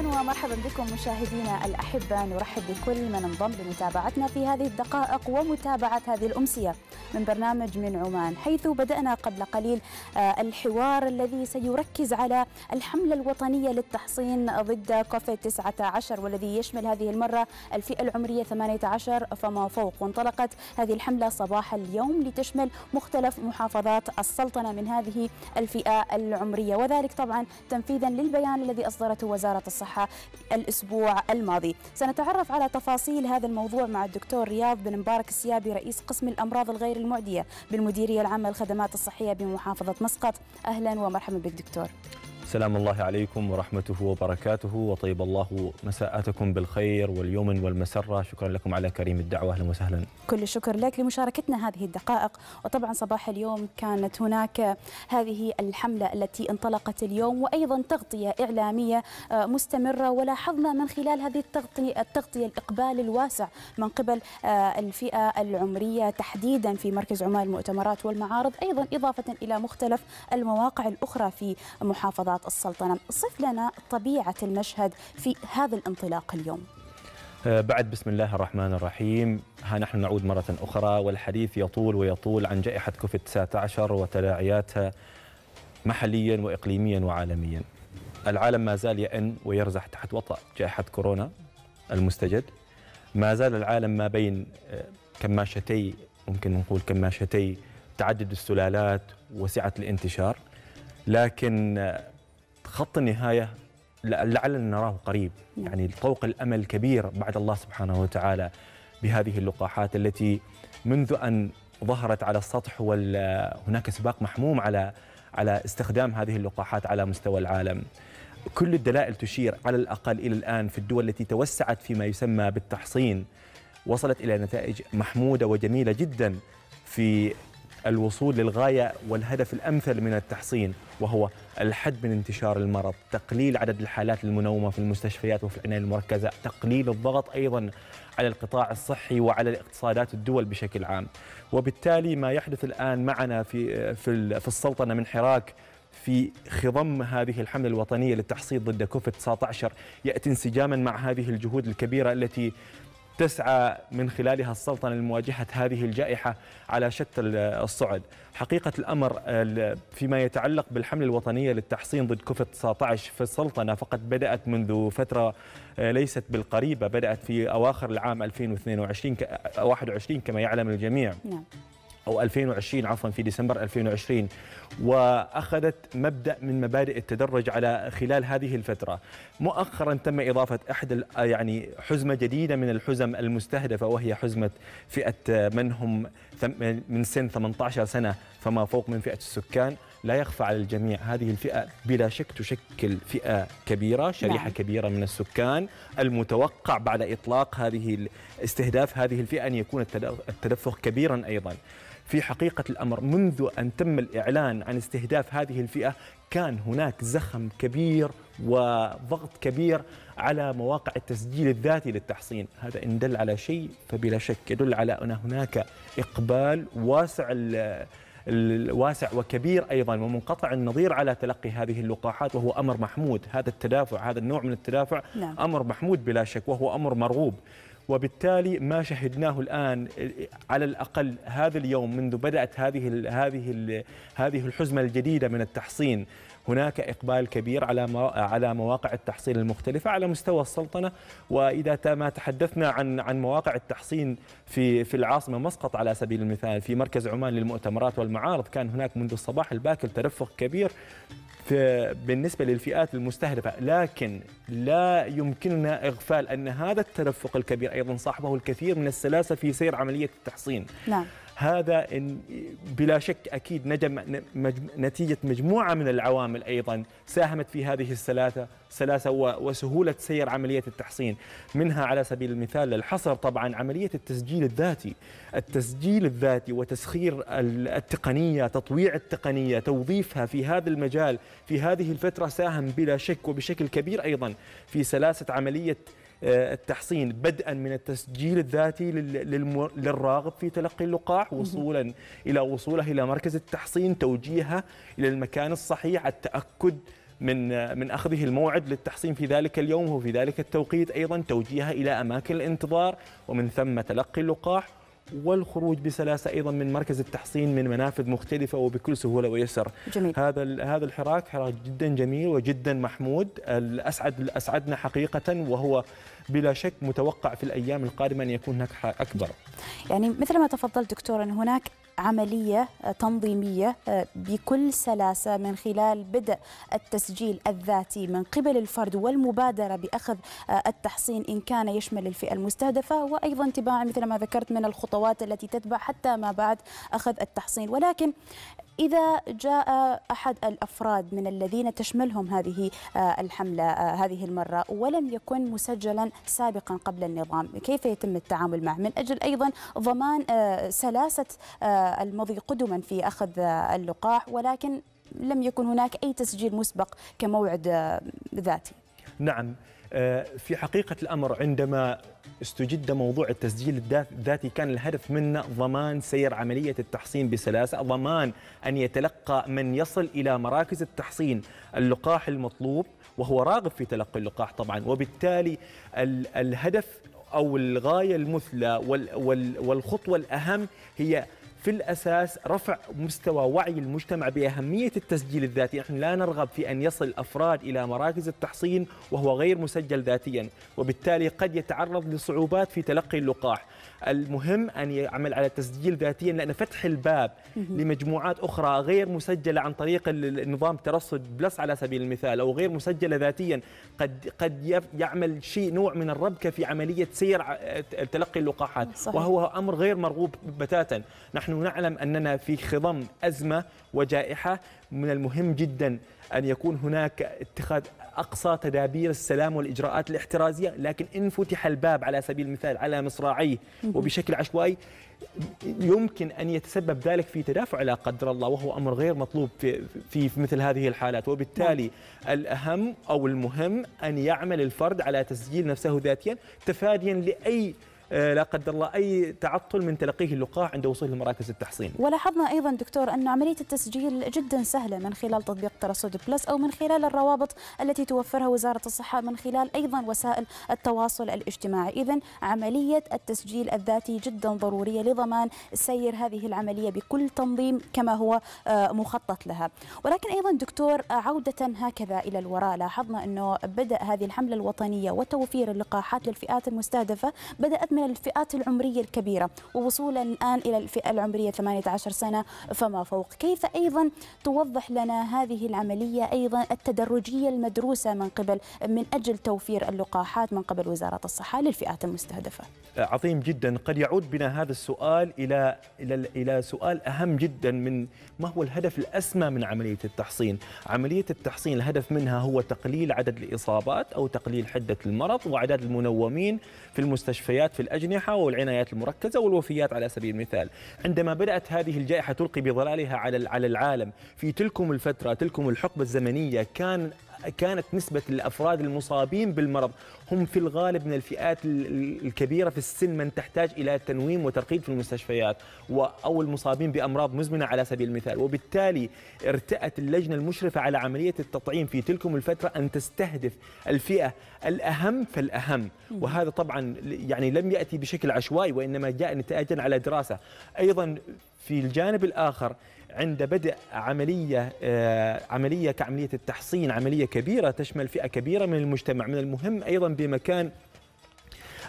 اهلا ومرحبا بكم مشاهدينا الاحبه نرحب بكل من انضم لمتابعتنا في هذه الدقائق ومتابعه هذه الامسيه من برنامج من عمان حيث بدانا قبل قليل آه، الحوار الذي سيركز على الحمله الوطنيه للتحصين ضد كوفيد 19 والذي يشمل هذه المره الفئه العمريه 18 فما فوق وانطلقت هذه الحمله صباح اليوم لتشمل مختلف محافظات السلطنه من هذه الفئه العمريه وذلك طبعا تنفيذا للبيان الذي اصدرته وزاره الصحه الصحة الأسبوع الماضي سنتعرف على تفاصيل هذا الموضوع مع الدكتور رياض بن مبارك السيابي رئيس قسم الأمراض الغير المعدية بالمديرية العامة للخدمات الصحية بمحافظة مسقط أهلا ومرحبا بك دكتور سلام الله عليكم ورحمته وبركاته وطيب الله مساءاتكم بالخير واليوم والمسرة شكرا لكم على كريم الدعوة أهلا وسهلا كل الشكر لك لمشاركتنا هذه الدقائق وطبعا صباح اليوم كانت هناك هذه الحملة التي انطلقت اليوم وأيضا تغطية إعلامية مستمرة ولاحظنا من خلال هذه التغطية, التغطية الإقبال الواسع من قبل الفئة العمرية تحديدا في مركز عمان المؤتمرات والمعارض أيضا إضافة إلى مختلف المواقع الأخرى في محافظة قطاعات السلطنة صف لنا طبيعة المشهد في هذا الانطلاق اليوم آه، بعد بسم الله الرحمن الرحيم ها نحن نعود مرة أخرى والحديث يطول ويطول عن جائحة كوفيد 19 وتداعياتها محليا وإقليميا وعالميا العالم ما زال يئن ويرزح تحت وطأ جائحة كورونا المستجد ما زال العالم ما بين آه، كماشتي ممكن نقول كماشتي تعدد السلالات وسعة الانتشار لكن آه، خط النهايه لعلنا نراه قريب نعم. يعني طوق الامل كبير بعد الله سبحانه وتعالى بهذه اللقاحات التي منذ ان ظهرت على السطح وهناك سباق محموم على على استخدام هذه اللقاحات على مستوى العالم. كل الدلائل تشير على الاقل الى الان في الدول التي توسعت فيما يسمى بالتحصين وصلت الى نتائج محموده وجميله جدا في الوصول للغايه والهدف الامثل من التحصين وهو الحد من انتشار المرض تقليل عدد الحالات المنومة في المستشفيات وفي العناية المركزة تقليل الضغط أيضا على القطاع الصحي وعلى الاقتصادات الدول بشكل عام وبالتالي ما يحدث الآن معنا في, في, في السلطنة من حراك في خضم هذه الحملة الوطنية للتحصيل ضد كوفيد 19 يأتي انسجاما مع هذه الجهود الكبيرة التي تسعى من خلالها السلطنة لمواجهة هذه الجائحة على شتى الصعد حقيقة الأمر فيما يتعلق بالحملة الوطنية للتحصين ضد كوفيد-19 في السلطنة فقد بدأت منذ فترة آه، ليست بالقريبة بدأت في أواخر العام 2022 21 كما يعلم الجميع نعم. أو 2020 عفوا في ديسمبر 2020 وأخذت مبدأ من مبادئ التدرج على خلال هذه الفترة مؤخرا تم إضافة إحدى آه، يعني حزمة جديدة من الحزم المستهدفة وهي حزمة فئة آه، من هم من سن 18 سنة فما فوق من فئة السكان لا يخفى على الجميع هذه الفئة بلا شك تشكل فئة كبيرة نعم. شريحة نعم. كبيرة من السكان المتوقع بعد إطلاق هذه استهداف هذه الفئة أن يكون التدفق كبيرا أيضا في حقيقة الأمر منذ أن تم الإعلان عن استهداف هذه الفئة كان هناك زخم كبير وضغط كبير على مواقع التسجيل الذاتي للتحصين هذا إن دل على شيء فبلا شك يدل على أن هناك إقبال واسع الواسع وكبير ايضا ومنقطع النظير على تلقي هذه اللقاحات وهو امر محمود، هذا التدافع هذا النوع من التدافع نعم. امر محمود بلا شك وهو امر مرغوب. وبالتالي ما شهدناه الان على الاقل هذا اليوم منذ بدات هذه الـ هذه الـ هذه الحزمه الجديده من التحصين هناك اقبال كبير على على مواقع التحصين المختلفه على مستوى السلطنه واذا ما تحدثنا عن عن مواقع التحصين في في العاصمه مسقط على سبيل المثال في مركز عمان للمؤتمرات والمعارض كان هناك منذ الصباح الباكر تدفق كبير في بالنسبه للفئات المستهدفه لكن لا يمكننا اغفال ان هذا التدفق الكبير ايضا صاحبه الكثير من السلاسه في سير عمليه التحصين نعم هذا إن بلا شك أكيد نجم نتيجة مجموعة من العوامل أيضا ساهمت في هذه السلاسة سلاسة وسهولة سير عملية التحصين منها على سبيل المثال الحصر طبعا عملية التسجيل الذاتي التسجيل الذاتي وتسخير التقنية تطويع التقنية توظيفها في هذا المجال في هذه الفترة ساهم بلا شك وبشكل كبير أيضا في سلاسة عملية آه، التحصين بدءا من التسجيل الذاتي للراغب في تلقي اللقاح وصولا إلى وصوله إلى مركز التحصين توجيهه إلى المكان الصحيح التأكد من من اخذه الموعد للتحصين في ذلك اليوم وفي ذلك التوقيت ايضا توجيهه الى اماكن الانتظار ومن ثم تلقي اللقاح والخروج بسلاسه ايضا من مركز التحصين من منافذ مختلفه وبكل سهوله ويسر جميل. هذا هذا الحراك حراك جدا جميل وجدا محمود اسعد اسعدنا حقيقه وهو بلا شك متوقع في الايام القادمه ان يكون هناك اكبر يعني مثل ما تفضلت دكتور ان هناك عملية آه، تنظيمية آه، بكل سلاسة من خلال بدء التسجيل الذاتي من قبل الفرد والمبادرة بأخذ آه، التحصين إن كان يشمل الفئة المستهدفة وأيضا تباعا مثل ما ذكرت من الخطوات التي تتبع حتى ما بعد أخذ التحصين ولكن إذا جاء أحد الأفراد من الذين تشملهم هذه آه، الحملة آه، هذه المرة ولم يكن مسجلا سابقا قبل النظام كيف يتم التعامل معه من أجل أيضا ضمان آه، سلاسة المضي قدما في أخذ اللقاح ولكن لم يكن هناك أي تسجيل مسبق كموعد ذاتي نعم في حقيقة الأمر عندما استجد موضوع التسجيل الذاتي كان الهدف منه ضمان سير عملية التحصين بسلاسة ضمان أن يتلقى من يصل إلى مراكز التحصين اللقاح المطلوب وهو راغب في تلقي اللقاح طبعا وبالتالي الهدف أو الغاية المثلى والخطوة الأهم هي في الأساس رفع مستوى وعي المجتمع بأهمية التسجيل الذاتي نحن لا نرغب في أن يصل الأفراد إلى مراكز التحصين وهو غير مسجل ذاتيا وبالتالي قد يتعرض لصعوبات في تلقي اللقاح المهم أن يعمل على تسجيل ذاتيا لأن فتح الباب لمجموعات أخرى غير مسجلة عن طريق النظام ترصد بلس على سبيل المثال أو غير مسجلة ذاتيا قد قد يعمل شيء نوع من الربكة في عملية سير تلقي اللقاحات صحيح. وهو أمر غير مرغوب بتاتا نحن نحن نعلم أننا في خضم أزمة وجائحة من المهم جدا أن يكون هناك اتخاذ أقصى تدابير السلام والإجراءات الاحترازية لكن إن فتح الباب على سبيل المثال على مصراعيه وبشكل عشوائي يمكن أن يتسبب ذلك في تدافع لا قدر الله وهو أمر غير مطلوب في, في, مثل هذه الحالات وبالتالي نعم. الأهم أو المهم أن يعمل الفرد على تسجيل نفسه ذاتيا تفاديا لأي آه، لا قدر الله اي تعطل من تلقيه اللقاح عند وصوله لمراكز التحصين. ولاحظنا ايضا دكتور ان عمليه التسجيل جدا سهله من خلال تطبيق ترصد بلس او من خلال الروابط التي توفرها وزاره الصحه من خلال ايضا وسائل التواصل الاجتماعي، اذا عمليه التسجيل الذاتي جدا ضروريه لضمان سير هذه العمليه بكل تنظيم كما هو آه، مخطط لها. ولكن ايضا دكتور آه، عوده هكذا الى الوراء لاحظنا انه بدا هذه الحمله الوطنيه وتوفير اللقاحات للفئات المستهدفه بدات من من الفئات العمرية الكبيرة ووصولا الآن إلى الفئة العمرية 18 سنة فما فوق كيف أيضا توضح لنا هذه العملية أيضا التدرجية المدروسة من قبل من أجل توفير اللقاحات من قبل وزارة الصحة للفئات المستهدفة عظيم جدا قد يعود بنا هذا السؤال إلى, إلى, إلى سؤال أهم جدا من ما هو الهدف الأسمى من عملية التحصين عملية التحصين الهدف منها هو تقليل عدد الإصابات أو تقليل حدة المرض وعدد المنومين في المستشفيات في الأجنحة والعنايات المركزة والوفيات على سبيل المثال عندما بدأت هذه الجائحة تلقي بظلالها على على العالم في تلكم الفترة تلكم الحقبة الزمنية كان كانت نسبة الأفراد المصابين بالمرض هم في الغالب من الفئات الكبيرة في السن من تحتاج إلى تنويم وترقيد في المستشفيات أو المصابين بأمراض مزمنة على سبيل المثال وبالتالي ارتأت اللجنة المشرفة على عملية التطعيم في تلك الفترة أن تستهدف الفئة الأهم فالأهم وهذا طبعا يعني لم يأتي بشكل عشوائي وإنما جاء نتائجا على دراسة أيضا في الجانب الآخر عند بدء عملية آه، عملية كعملية التحصين عملية كبيرة تشمل فئة كبيرة من المجتمع من المهم أيضا بمكان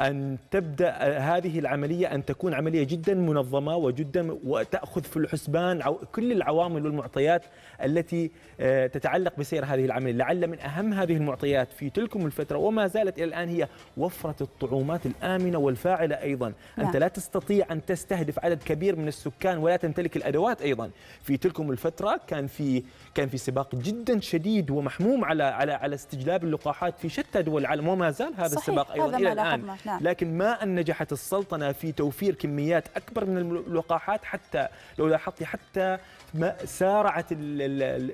أن تبدأ هذه العملية أن تكون عملية جدا منظمة وجدا وتأخذ في الحسبان كل العوامل والمعطيات التي آه، تتعلق بسير هذه العملية لعل من أهم هذه المعطيات في تلكم الفترة وما زالت إلى الآن هي وفرة الطعومات الآمنة والفاعلة أيضا نعم. أنت لا تستطيع أن تستهدف عدد كبير من السكان ولا تمتلك الأدوات أيضا في تلكم الفترة كان في كان في سباق جدا شديد ومحموم على على على استجلاب اللقاحات في شتى دول العالم وما زال هذا صحيح السباق ايضا الى الان نعم. لكن ما أن نجحت السلطنة في توفير كميات أكبر من اللقاحات حتى لو لاحظتي حتى ما سارعت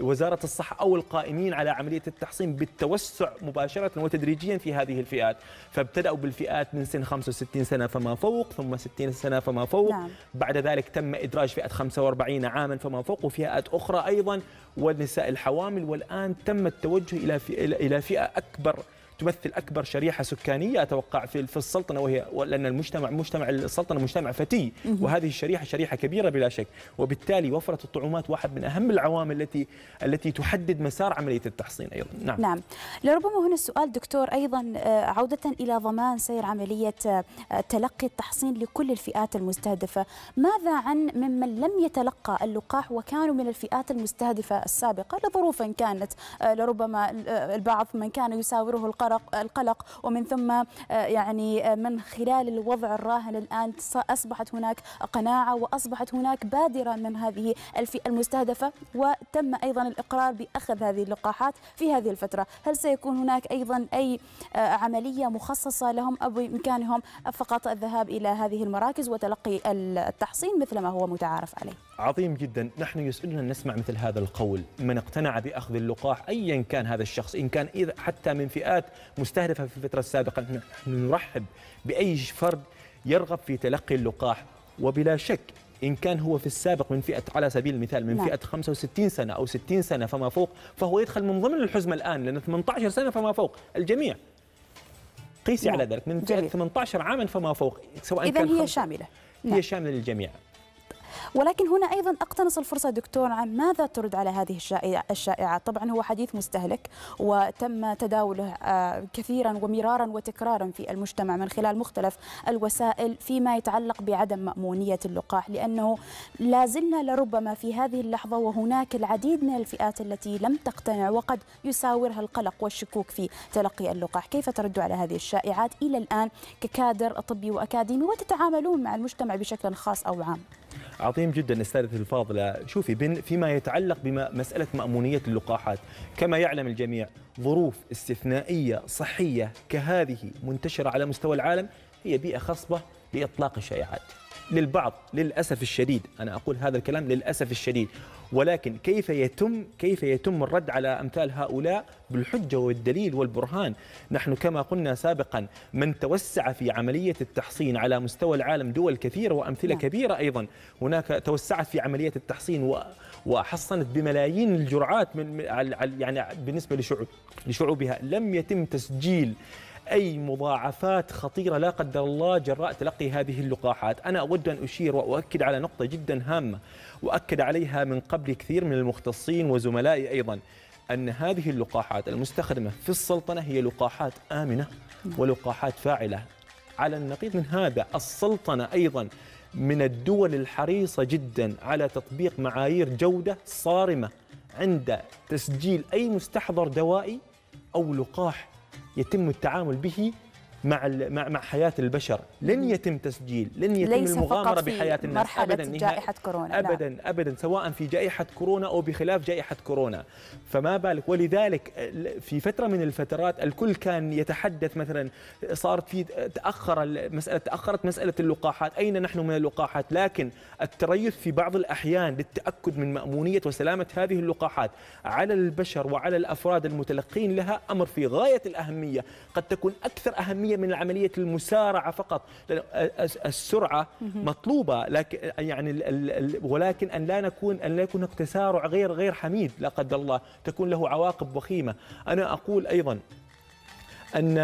وزارة الصحة أو القائمين على عملية التحصين بالتوسع مباشرة وتدريجيا في هذه الفئات فابتدأوا بالفئات من سن 65 سنة فما فوق ثم 60 سنة فما فوق نعم. بعد ذلك تم إدراج فئة 45 عاما فما فوق وفئات أخرى أيضا والنساء الحوامل والآن تم التوجه إلى فئة أكبر تمثل اكبر شريحه سكانيه اتوقع في في السلطنه وهي لان المجتمع مجتمع السلطنه مجتمع فتي وهذه الشريحه شريحه كبيره بلا شك وبالتالي وفره الطعومات واحد من اهم العوامل التي التي تحدد مسار عمليه التحصين ايضا نعم نعم لربما هنا السؤال دكتور ايضا آه، عوده الى ضمان سير عمليه آه، تلقي التحصين لكل الفئات المستهدفه ماذا عن ممن لم يتلقى اللقاح وكانوا من الفئات المستهدفه السابقه لظروف كانت آه، لربما البعض من كان يساوره القرار القلق القلق ومن ثم آه، يعني آه، من خلال الوضع الراهن الان اصبحت هناك قناعه واصبحت هناك بادره من هذه الفئه المستهدفه وتم ايضا الاقرار باخذ هذه اللقاحات في هذه الفتره، هل سيكون هناك ايضا اي آه، عمليه مخصصه لهم او بامكانهم فقط الذهاب الى هذه المراكز وتلقي التحصين مثل ما هو متعارف عليه؟ عظيم جدا، نحن يسعدنا ان نسمع مثل هذا القول، من اقتنع باخذ اللقاح ايا كان هذا الشخص ان كان حتى من فئات مستهدفة في الفترة السابقة نحن نرحب بأي فرد يرغب في تلقي اللقاح وبلا شك إن كان هو في السابق من فئة على سبيل المثال من لا. نعم. فئة 65 سنة أو 60 سنة فما فوق فهو يدخل من ضمن الحزمة الآن لأن 18 سنة فما فوق الجميع قيسي لا. نعم. على ذلك من فئة 18 عاما فما فوق سواء إذا هي شاملة هي نعم. شاملة للجميع ولكن هنا أيضا أقتنص الفرصة دكتور عن ماذا ترد على هذه الشائعات طبعا هو حديث مستهلك وتم تداوله آه، كثيرا ومرارا وتكرارا في المجتمع من خلال مختلف الوسائل فيما يتعلق بعدم مأمونية اللقاح لأنه لا زلنا لربما في هذه اللحظة وهناك العديد من الفئات التي لم تقتنع وقد يساورها القلق والشكوك في تلقي اللقاح كيف ترد على هذه الشائعات إلى الآن ككادر طبي وأكاديمي وتتعاملون مع المجتمع بشكل خاص أو عام عظيم جدا استاذتي الفاضله شوفي بن فيما يتعلق بمساله مامونيه اللقاحات كما يعلم الجميع ظروف استثنائيه صحيه كهذه منتشره على مستوى العالم هي بيئه خصبه لاطلاق الشائعات للبعض للاسف الشديد انا اقول هذا الكلام للاسف الشديد ولكن كيف يتم كيف يتم الرد على امثال هؤلاء بالحجه والدليل والبرهان نحن كما قلنا سابقا من توسع في عمليه التحصين على مستوى العالم دول كثيره وامثله نعم. كبيره ايضا هناك توسعت في عمليه التحصين وحصنت بملايين الجرعات من يعني بالنسبه لشعوب لشعوبها لم يتم تسجيل أي مضاعفات خطيرة لا قدر الله جراء تلقي هذه اللقاحات أنا أود أن أشير وأؤكد على نقطة جدا هامة وأكد عليها من قبل كثير من المختصين وزملائي أيضا أن هذه اللقاحات المستخدمة في السلطنة هي لقاحات آمنة ولقاحات فاعلة على النقيض من هذا السلطنة أيضا من الدول الحريصة جدا على تطبيق معايير جودة صارمة عند تسجيل أي مستحضر دوائي أو لقاح يتم التعامل به مع مع مع حياه البشر لن يتم تسجيل لن يتم ليس المغامره فقط في بحياه الناس مرحلة ابدا جائحه كورونا ابدا لا. ابدا سواء في جائحه كورونا او بخلاف جائحه كورونا فما بالك ولذلك آه، في فتره من الفترات الكل كان يتحدث مثلا صارت في آه، تاخر مساله تاخرت مساله اللقاحات اين نحن من اللقاحات لكن التريث في بعض الاحيان للتاكد من مامونيه وسلامه هذه اللقاحات على البشر وعلى الافراد المتلقين لها امر في غايه الاهميه قد تكون اكثر اهميه عمليه من عمليه المسارعه فقط السرعه مطلوبه لكن يعني ولكن ان لا نكون ان لا يكون تسارع غير غير حميد لا قدر الله تكون له عواقب وخيمه انا اقول ايضا ان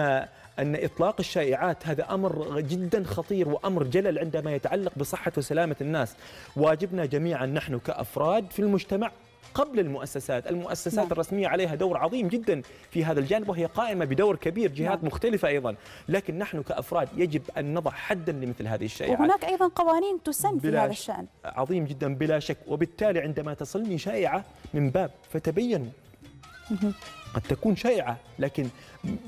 أن إطلاق الشائعات هذا أمر جدا خطير وأمر جلل عندما يتعلق بصحة وسلامة الناس واجبنا جميعا نحن كأفراد في المجتمع قبل المؤسسات المؤسسات نعم. الرسمية عليها دور عظيم جدا في هذا الجانب وهي قائمة بدور كبير جهات نعم. مختلفة أيضا لكن نحن كأفراد يجب أن نضع حدا لمثل هذه الشائعات وهناك أيضا قوانين تسن في هذا الشأن عظيم جدا بلا شك وبالتالي عندما تصلني شائعة من باب فتبين قد تكون شائعة لكن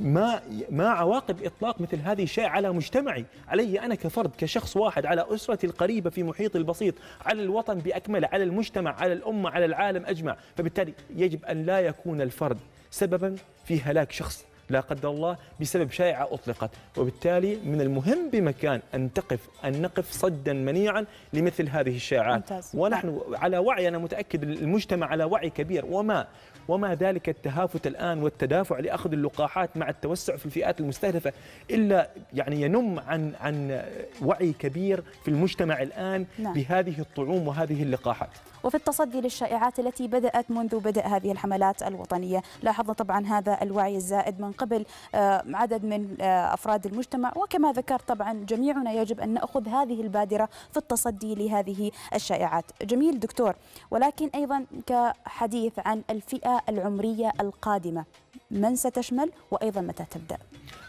ما ما عواقب إطلاق مثل هذه الشائعة على مجتمعي علي أنا كفرد كشخص واحد على أسرتي القريبة في محيطي البسيط على الوطن بأكمله على المجتمع على الأمة على العالم أجمع فبالتالي يجب أن لا يكون الفرد سببا في هلاك شخص لا قدر الله بسبب شائعة أطلقت وبالتالي من المهم بمكان أن تقف أن نقف صدا منيعا لمثل هذه الشائعات ونحن على وعي أنا متأكد المجتمع على وعي كبير وما وما ذلك التهافت الآن والتدافع لأخذ اللقاحات مع التوسع في الفئات المستهدفة إلا يعني ينم عن عن وعي كبير في المجتمع الآن نعم. بهذه الطعوم وهذه اللقاحات وفي التصدي للشائعات التي بدأت منذ بدء هذه الحملات الوطنية لاحظنا طبعا هذا الوعي الزائد من قبل آه، عدد من آه، أفراد المجتمع وكما ذكرت طبعا جميعنا يجب أن نأخذ هذه البادرة في التصدي لهذه الشائعات جميل دكتور ولكن أيضا كحديث عن الفئة العمرية القادمة من ستشمل وايضا متى تبدا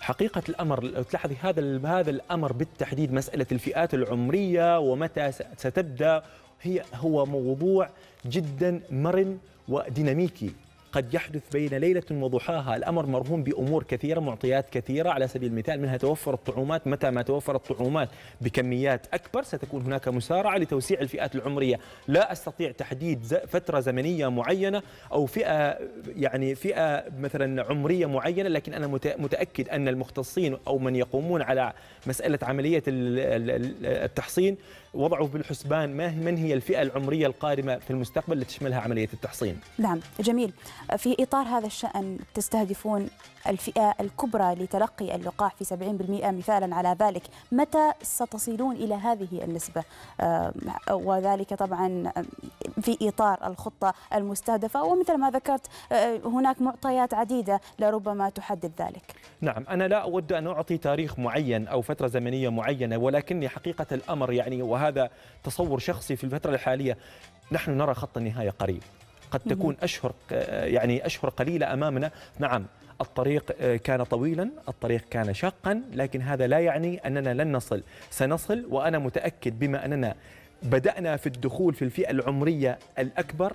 حقيقة الأمر لو تلاحظي هذا هذا الأمر بالتحديد مسألة الفئات العمرية ومتى ستبدأ هي هو موضوع جدا مرن وديناميكي قد يحدث بين ليلة وضحاها الأمر مرهون بأمور كثيرة معطيات كثيرة على سبيل المثال منها توفر الطعومات متى ما توفر الطعومات بكميات أكبر ستكون هناك مسارعة لتوسيع الفئات العمرية لا أستطيع تحديد فترة زمنية معينة أو فئة يعني فئة مثلا عمرية معينة لكن أنا متأكد أن المختصين أو من يقومون على مسألة عملية التحصين وضعوا بالحسبان ما من هي الفئة العمرية القادمة في المستقبل لتشملها عملية التحصين نعم جميل في إطار هذا الشأن تستهدفون الفئة الكبرى لتلقي اللقاح في 70% مثالا على ذلك متى ستصلون إلى هذه النسبة آه، وذلك طبعا في إطار الخطة المستهدفة ومثل ما ذكرت آه، هناك معطيات عديدة لربما تحدد ذلك نعم أنا لا أود أن أعطي تاريخ معين أو فترة زمنية معينة ولكني حقيقة الأمر يعني وهذا تصور شخصي في الفترة الحالية نحن نرى خط النهاية قريب قد تكون أشهر يعني أشهر قليلة أمامنا نعم الطريق آه، كان طويلا الطريق كان شاقا لكن هذا لا يعني أننا لن نصل سنصل وأنا متأكد بما أننا بدأنا في الدخول في الفئة العمرية الأكبر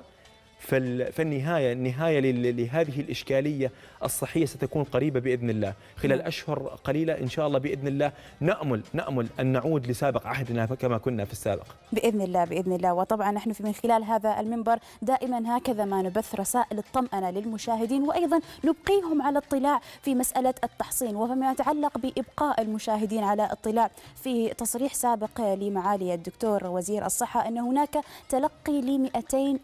فالنهاية النهاية لهذه الإشكالية الصحية ستكون قريبة بإذن الله خلال نعم. أشهر قليلة إن شاء الله بإذن الله نأمل نأمل أن نعود لسابق عهدنا كما كنا في السابق بإذن الله بإذن الله وطبعا نحن في من خلال هذا المنبر دائما هكذا ما نبث رسائل الطمأنة للمشاهدين وأيضا نبقيهم على اطلاع في مسألة التحصين وفيما يتعلق بإبقاء المشاهدين على اطلاع في تصريح سابق لمعالي الدكتور وزير الصحة أن هناك تلقي ل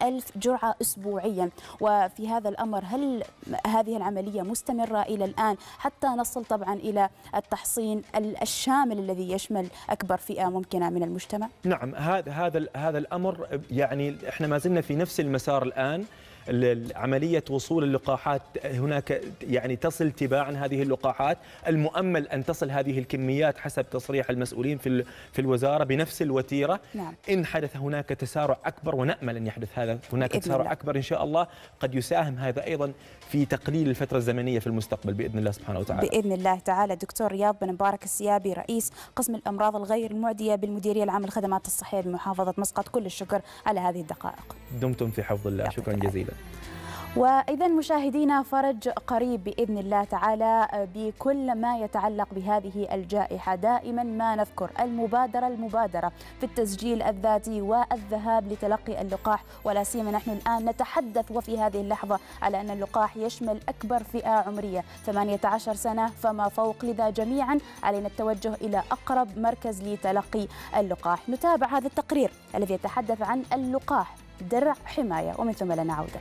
ألف جرعة أسبوعيا وفي هذا الأمر هل هذه العملية مستمرة إلى الآن حتى نصل طبعا إلى التحصين الشامل الذي يشمل أكبر فئة ممكنة من المجتمع؟ نعم هذا هذا هذا الأمر يعني احنا ما زلنا في نفس المسار الآن عملية وصول اللقاحات هناك يعني تصل تباعا هذه اللقاحات المؤمل أن تصل هذه الكميات حسب تصريح المسؤولين في في الوزارة بنفس الوتيرة نعم. إن حدث هناك تسارع أكبر ونأمل أن يحدث هذا هناك تسارع الله. أكبر إن شاء الله قد يساهم هذا أيضا في تقليل الفترة الزمنية في المستقبل بإذن الله سبحانه وتعالى بإذن الله تعالى دكتور رياض بن مبارك السيابي رئيس قسم الأمراض الغير المعدية بالمديرية العامة للخدمات الصحية بمحافظة مسقط كل الشكر على هذه الدقائق دمتم في حفظ الله شكرا جزيلا وإذا مشاهدينا فرج قريب بإذن الله تعالى بكل ما يتعلق بهذه الجائحة دائما ما نذكر المبادرة المبادرة في التسجيل الذاتي والذهاب لتلقي اللقاح ولا سيما نحن الآن نتحدث وفي هذه اللحظة على أن اللقاح يشمل أكبر فئة عمرية 18 سنة فما فوق لذا جميعا علينا التوجه إلى أقرب مركز لتلقي اللقاح نتابع هذا التقرير الذي يتحدث عن اللقاح درع حماية ومن ثم لنا عوده